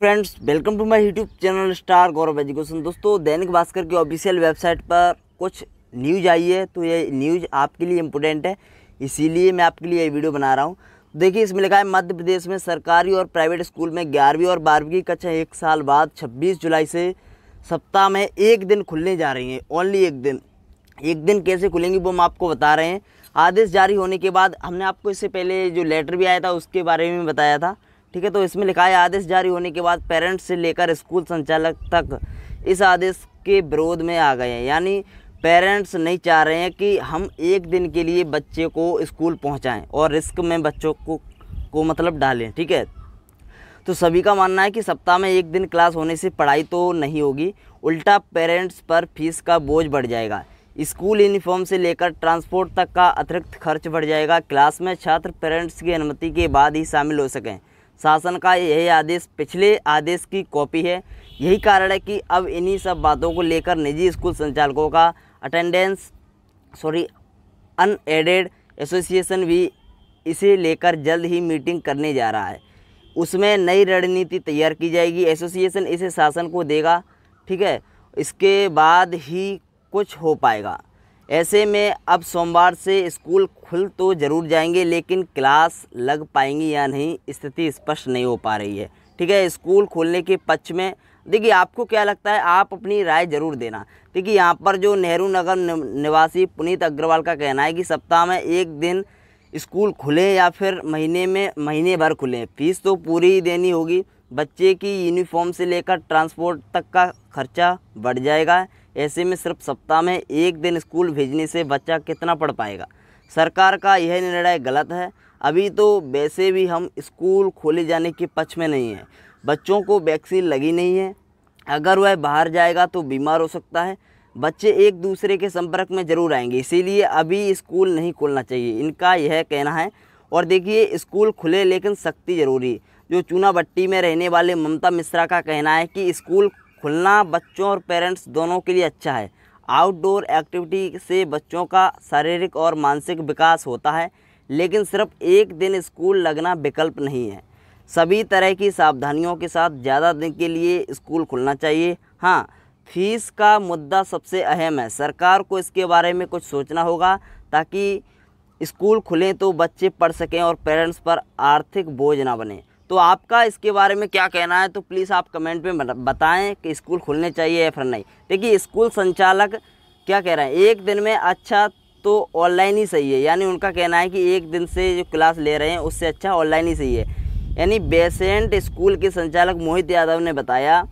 friends welcome to my YouTube channel star Gaurav education दोस्तों दैनिक भास्कर की official website पर कुछ न्यूज़ आई है तो ये न्यूज़ आपके लिए इम्पोर्टेंट है इसीलिए मैं आपके लिए ये वीडियो बना रहा हूँ देखिए इसमें लिखा है मध्य प्रदेश में सरकारी और प्राइवेट स्कूल में ग्यारहवीं और बारहवीं की कक्षा एक साल बाद छब्बीस जुलाई से सप्ताह में एक दिन खुलने जा रही हैं ओनली एक दिन एक दिन कैसे खुलेंगी वो हम आपको बता रहे हैं आदेश जारी होने के बाद हमने आपको इससे पहले जो लेटर भी आया था उसके बारे में बताया था ठीक है तो इसमें लिखा है आदेश जारी होने के बाद पेरेंट्स से लेकर स्कूल संचालक तक इस आदेश के विरोध में आ गए हैं यानी पेरेंट्स नहीं चाह रहे हैं कि हम एक दिन के लिए बच्चे को स्कूल पहुंचाएं और रिस्क में बच्चों को को मतलब डालें ठीक है तो सभी का मानना है कि सप्ताह में एक दिन क्लास होने से पढ़ाई तो नहीं होगी उल्टा पेरेंट्स पर फीस का बोझ बढ़ जाएगा स्कूल यूनिफॉर्म से लेकर ट्रांसपोर्ट तक का अतिरिक्त खर्च बढ़ जाएगा क्लास में छात्र पेरेंट्स की अनुमति के बाद ही शामिल हो सकें शासन का यही आदेश पिछले आदेश की कॉपी है यही कारण है कि अब इन्हीं सब बातों को लेकर निजी स्कूल संचालकों का अटेंडेंस सॉरी अनएडेड एसोसिएशन भी इसे लेकर जल्द ही मीटिंग करने जा रहा है उसमें नई रणनीति तैयार की जाएगी एसोसिएशन इसे शासन को देगा ठीक है इसके बाद ही कुछ हो पाएगा ऐसे में अब सोमवार से स्कूल खुल तो ज़रूर जाएंगे लेकिन क्लास लग पाएंगी या नहीं स्थिति स्पष्ट नहीं हो पा रही है ठीक है स्कूल खोलने के पक्ष में देखिए आपको क्या लगता है आप अपनी राय ज़रूर देना देखिए यहाँ पर जो नेहरू नगर निवासी पुनीत अग्रवाल का कहना है कि सप्ताह में एक दिन स्कूल खुले या फिर महीने में महीने भर खुलें फीस तो पूरी ही देनी होगी बच्चे की यूनिफॉर्म से लेकर ट्रांसपोर्ट तक का खर्चा बढ़ जाएगा ऐसे में सिर्फ सप्ताह में एक दिन स्कूल भेजने से बच्चा कितना पढ़ पाएगा सरकार का यह निर्णय गलत है अभी तो वैसे भी हम स्कूल खोले जाने के पक्ष में नहीं हैं बच्चों को वैक्सीन लगी नहीं है अगर वह बाहर जाएगा तो बीमार हो सकता है बच्चे एक दूसरे के संपर्क में ज़रूर आएंगे इसीलिए अभी स्कूल नहीं खोलना चाहिए इनका यह कहना है और देखिए स्कूल खुले लेकिन सख्ती ज़रूरी जो चूना भट्टी में रहने वाले ममता मिश्रा का कहना है कि स्कूल खुलना बच्चों और पेरेंट्स दोनों के लिए अच्छा है आउटडोर एक्टिविटी से बच्चों का शारीरिक और मानसिक विकास होता है लेकिन सिर्फ एक दिन स्कूल लगना विकल्प नहीं है सभी तरह की सावधानियों के साथ ज़्यादा दिन के लिए स्कूल खुलना चाहिए हाँ फीस का मुद्दा सबसे अहम है सरकार को इसके बारे में कुछ सोचना होगा ताकि स्कूल खुलें तो बच्चे पढ़ सकें और पेरेंट्स पर आर्थिक बोझ ना बने तो आपका इसके बारे में क्या कहना है तो प्लीज़ आप कमेंट में बताएं कि स्कूल खुलने चाहिए या फिर नहीं देखिए स्कूल संचालक क्या कह रहे हैं एक दिन में अच्छा तो ऑनलाइन ही सही है यानी उनका कहना है कि एक दिन से जो क्लास ले रहे हैं उससे अच्छा ऑनलाइन ही सही है यानी बेसेंट स्कूल के संचालक मोहित यादव ने बताया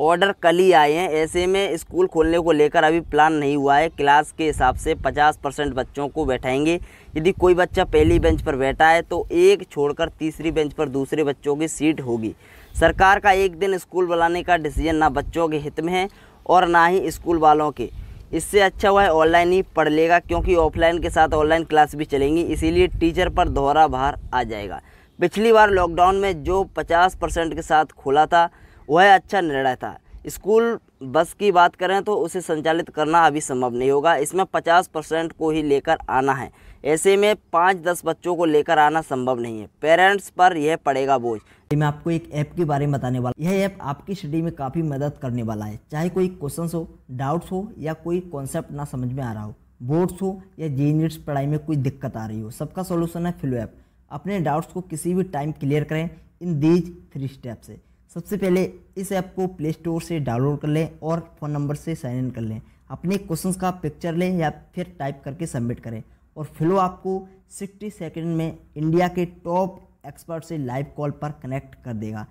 ऑर्डर कल ही आए हैं ऐसे में स्कूल खोलने को लेकर अभी प्लान नहीं हुआ है क्लास के हिसाब से 50 परसेंट बच्चों को बैठाएंगे यदि कोई बच्चा पहली बेंच पर बैठा है तो एक छोड़कर तीसरी बेंच पर दूसरे बच्चों की सीट होगी सरकार का एक दिन स्कूल बुलाने का डिसीजन ना बच्चों के हित में है और ना ही स्कूल वालों के इससे अच्छा हुआ है ऑनलाइन ही पढ़ लेगा क्योंकि ऑफलाइन के साथ ऑनलाइन क्लास भी चलेंगी इसीलिए टीचर पर दोहरा भार आ जाएगा पिछली बार लॉकडाउन में जो 50 परसेंट के साथ खोला था वह अच्छा निर्णय था स्कूल बस की बात करें तो उसे संचालित करना अभी संभव नहीं होगा इसमें 50 परसेंट को ही लेकर आना है ऐसे में पाँच दस बच्चों को लेकर आना संभव नहीं है पेरेंट्स पर यह पड़ेगा बोझ मैं आपको एक ऐप के बारे में बताने वाला यह ऐप आपकी स्टडी में काफ़ी मदद करने वाला है चाहे कोई क्वेश्चन हो डाउट्स हो या कोई कॉन्सेप्ट ना समझ में आ रहा हो बोर्ड्स हो या जे पढ़ाई में कोई दिक्कत आ रही हो सबका सोल्यूशन है फिलो ऐप अपने डाउट्स को किसी भी टाइम क्लियर करें इन दीज थ्री स्टेप से सबसे पहले इस ऐप को प्ले स्टोर से डाउनलोड कर लें और फ़ोन नंबर से साइन इन कर लें अपने क्वेश्चंस का पिक्चर लें या फिर टाइप करके सबमिट करें और फिलो आपको 60 सेकंड में इंडिया के टॉप एक्सपर्ट से लाइव कॉल पर कनेक्ट कर देगा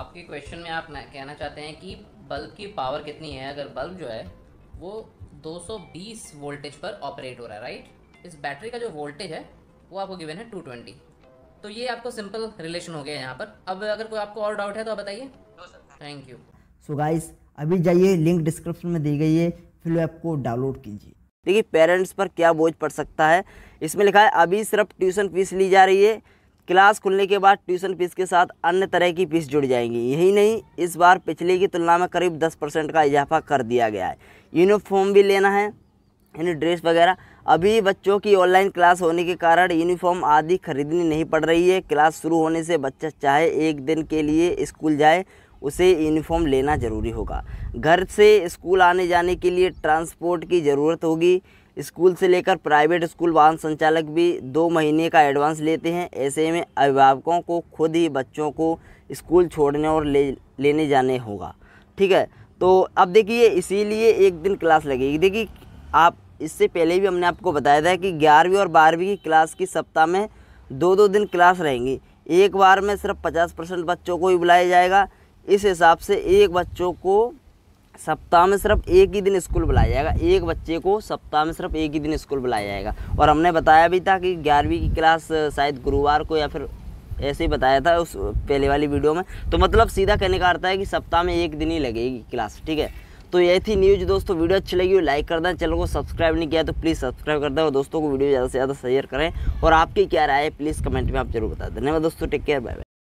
आपके क्वेश्चन में आप कहना चाहते हैं कि बल्ब की पावर कितनी है अगर बल्ब जो है वो 220 वोल्टेज पर ऑपरेट हो रहा है राइट इस बैटरी का जो वोल्टेज है वो आपको गिवन है 220 तो ये आपको सिंपल रिलेशन हो गया यहाँ पर अब अगर कोई आपको और डाउट है तो आप बताइए थैंक यू सो गाइस अभी जाइए लिंक डिस्क्रिप्शन में दी गई है फिर को डाउनलोड कीजिए देखिए पेरेंट्स पर क्या बोझ पड़ सकता है इसमें लिखा है अभी सिर्फ ट्यूशन फीस ली जा रही है क्लास खुलने के बाद ट्यूशन फीस के साथ अन्य तरह की फीस जुड़ जाएंगी यही नहीं इस बार पिछले की तुलना में करीब 10 परसेंट का इजाफा कर दिया गया है यूनिफॉर्म भी लेना है यानी ड्रेस वगैरह अभी बच्चों की ऑनलाइन क्लास होने के कारण यूनिफॉर्म आदि खरीदनी नहीं पड़ रही है क्लास शुरू होने से बच्चा चाहे एक दिन के लिए स्कूल जाए उसे यूनिफॉर्म लेना ज़रूरी होगा घर से स्कूल आने जाने के लिए ट्रांसपोर्ट की ज़रूरत होगी स्कूल से लेकर प्राइवेट स्कूल वाहन संचालक भी दो महीने का एडवांस लेते हैं ऐसे में अभिभावकों को खुद ही बच्चों को स्कूल छोड़ने और ले लेने जाने होगा ठीक है तो अब देखिए इसीलिए एक दिन क्लास लगेगी देखिए आप इससे पहले भी हमने आपको बताया था कि ग्यारहवीं और बारहवीं की क्लास की सप्ताह में दो दो दिन क्लास रहेंगी एक बार में सिर्फ पचास परसेंट बच्चों को ही बुलाया जाएगा इस हिसाब से एक बच्चों को सप्ताह में सिर्फ एक ही दिन स्कूल बुलाया जाएगा एक बच्चे को सप्ताह में सिर्फ एक ही दिन स्कूल बुलाया जाएगा और हमने बताया भी था कि ग्यारहवीं की क्लास शायद गुरुवार को या फिर ऐसे ही बताया था उस पहले वाली वीडियो में तो मतलब सीधा कहने का अर्थ है कि सप्ताह में एक दिन ही लगेगी क्लास ठीक है तो ये थी न्यूज दोस्तों वीडियो अच्छी लगी हो लाइक कर दें चैनल को सब्सक्राइब नहीं किया तो प्लीज़ सब्सक्राइब कर दें और दोस्तों को वीडियो ज़्यादा से ज़्यादा शेयर करें और आपकी क्या राय है प्लीज़ कमेंट में आप जरूर बता दें धन्यवाद दोस्तों टेक केयर बाय बाय